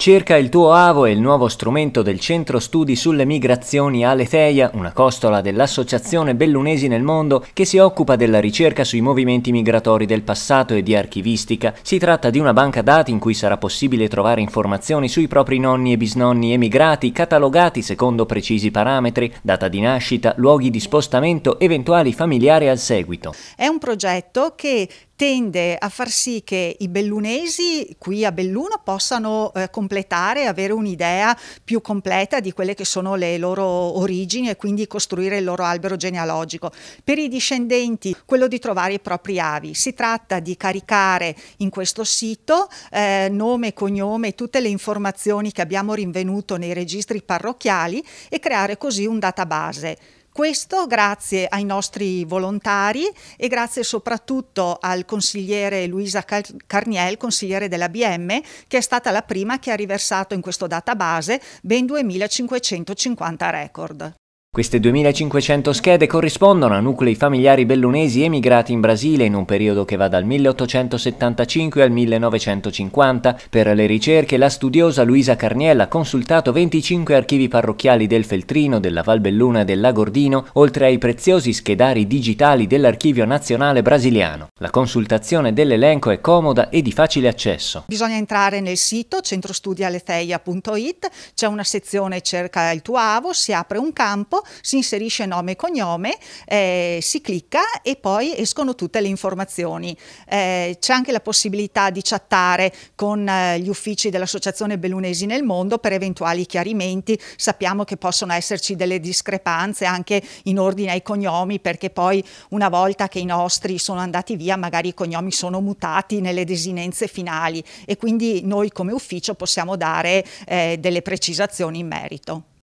Cerca il tuo AVO e il nuovo strumento del Centro Studi sulle Migrazioni Aleteia, una costola dell'Associazione Bellunesi nel Mondo che si occupa della ricerca sui movimenti migratori del passato e di archivistica. Si tratta di una banca dati in cui sarà possibile trovare informazioni sui propri nonni e bisnonni emigrati, catalogati secondo precisi parametri, data di nascita, luoghi di spostamento, eventuali familiari al seguito. È un progetto che tende a far sì che i bellunesi qui a Belluno possano eh, completare, avere un'idea più completa di quelle che sono le loro origini e quindi costruire il loro albero genealogico. Per i discendenti quello di trovare i propri avi. Si tratta di caricare in questo sito eh, nome, cognome, tutte le informazioni che abbiamo rinvenuto nei registri parrocchiali e creare così un database. Questo grazie ai nostri volontari e grazie soprattutto al consigliere Luisa Carniel, consigliere dell'ABM, che è stata la prima che ha riversato in questo database ben 2550 record. Queste 2500 schede corrispondono a nuclei familiari bellunesi emigrati in Brasile in un periodo che va dal 1875 al 1950. Per le ricerche la studiosa Luisa Carniella ha consultato 25 archivi parrocchiali del Feltrino, della Valbelluna e del Lagordino, oltre ai preziosi schedari digitali dell'Archivio Nazionale Brasiliano. La consultazione dell'elenco è comoda e di facile accesso. Bisogna entrare nel sito centrostudialeteia.it, c'è una sezione cerca il tuo avo, si apre un campo si inserisce nome e cognome, eh, si clicca e poi escono tutte le informazioni. Eh, c'è anche la possibilità di chattare con eh, gli uffici dell'Associazione Bellunesi nel mondo per eventuali chiarimenti. Sappiamo che possono esserci delle discrepanze anche in ordine ai cognomi perché poi una volta che i nostri sono andati via magari i cognomi sono mutati nelle desinenze finali e quindi noi come ufficio possiamo dare eh, delle precisazioni in merito.